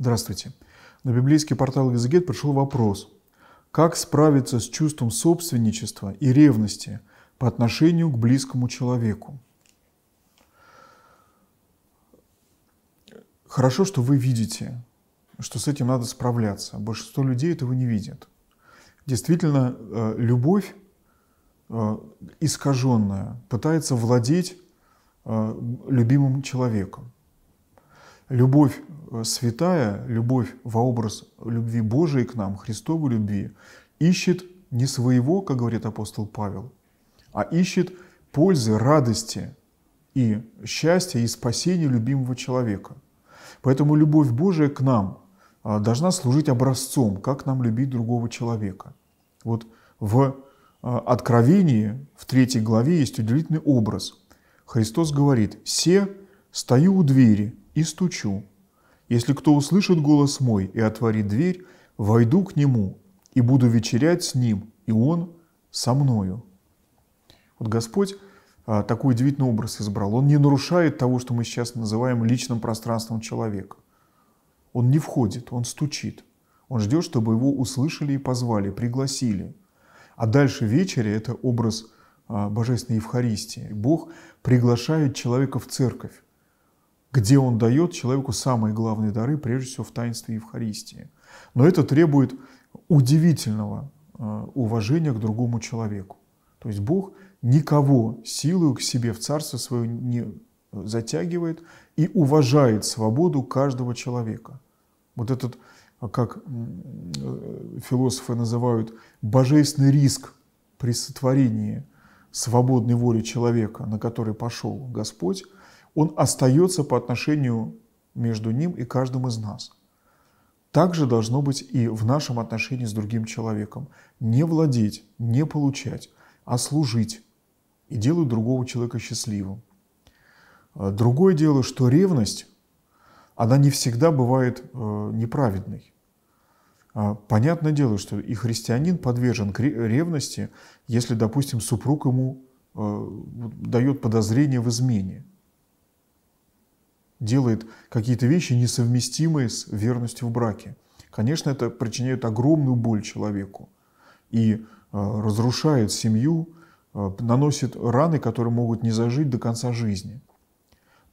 Здравствуйте. На библейский портал Экзегет пришел вопрос. Как справиться с чувством собственничества и ревности по отношению к близкому человеку? Хорошо, что вы видите, что с этим надо справляться. Большинство людей этого не видят. Действительно, э, любовь э, искаженная пытается владеть э, любимым человеком любовь э, святая, любовь во образ любви Божией к нам, Христовой любви, ищет не своего, как говорит апостол Павел, а ищет пользы, радости и счастья и спасения любимого человека. Поэтому любовь Божия к нам а, должна служить образцом, как нам любить другого человека. Вот в а, Откровении, в третьей главе, есть удивительный образ. Христос говорит, «Се, стою у двери и стучу. Если кто услышит голос мой и отворит дверь, войду к нему и буду вечерять с ним, и он со мною». Вот Господь а, такой удивительный образ избрал. Он не нарушает того, что мы сейчас называем личным пространством человека. Он не входит, он стучит. Он ждет, чтобы его услышали и позвали, пригласили. А дальше вечере это образ а, Божественной Евхаристии. Бог приглашает человека в церковь где он дает человеку самые главные дары, прежде всего в таинстве Евхаристии. Но это требует удивительного э, уважения к другому человеку. То есть Бог никого силою к себе в царство свое не э, затягивает и уважает свободу каждого человека. Вот этот, э, как философы называют, божественный риск при сотворении свободной воли человека, на который пошел Господь, он остается по отношению между ним и каждым из нас. Так же должно быть и в нашем отношении с другим человеком. Не владеть, не получать, а служить. И делать другого человека счастливым. А, другое дело, что ревность, она не всегда бывает э, неправедной. А, понятное дело, что и христианин подвержен ревности, если, допустим, супруг ему э, дает подозрение в измене делает какие-то вещи, несовместимые с верностью в браке. Конечно, это причиняет огромную боль человеку и э, разрушает семью, э, наносит раны, которые могут не зажить до конца жизни.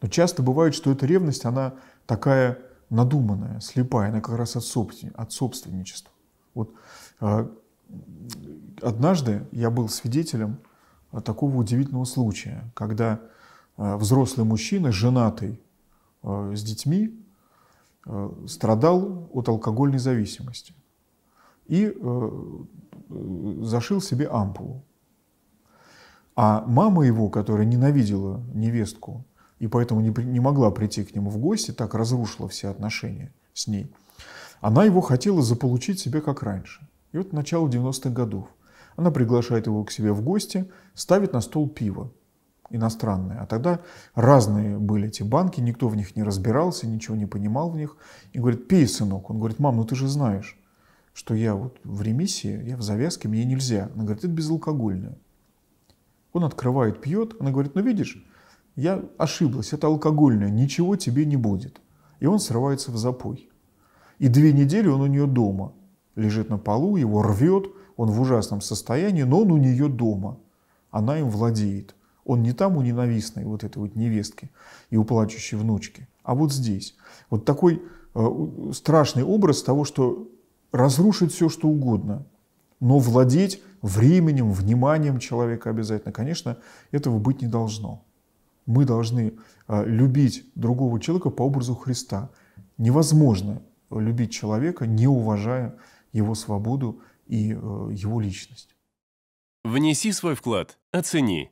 Но часто бывает, что эта ревность, она такая надуманная, слепая, она как раз от, собствен... от собственничества. Вот э, однажды я был свидетелем такого удивительного случая, когда взрослый мужчина, женатый Э, с детьми э, страдал от алкогольной зависимости и э, зашил себе ампулу. А мама его, которая ненавидела невестку и поэтому не, не могла прийти к нему в гости, так разрушила все отношения с ней, она его хотела заполучить себе как раньше. И вот начало 90-х годов. Она приглашает его к себе в гости, ставит на стол пиво иностранные. А тогда разные были эти банки, никто в них не разбирался, ничего не понимал в них. И говорит, пей, сынок. Он говорит, мам, ну ты же знаешь, что я вот в ремиссии, я в завязке, мне нельзя. Она говорит, это безалкогольное. Он открывает, пьет. Она говорит, ну видишь, я ошиблась, это алкогольное, ничего тебе не будет. И он срывается в запой. И две недели он у нее дома. Лежит на полу, его рвет, он в ужасном состоянии, но он у нее дома. Она им владеет. Он не там у ненавистной вот этой вот невестки и у плачущей внучки, а вот здесь. Вот такой э, страшный образ того, что разрушить все, что угодно, но владеть временем, вниманием человека обязательно. Конечно, этого быть не должно. Мы должны э, любить другого человека по образу Христа. Невозможно любить человека, не уважая его свободу и э, его личность. Внеси свой вклад, оцени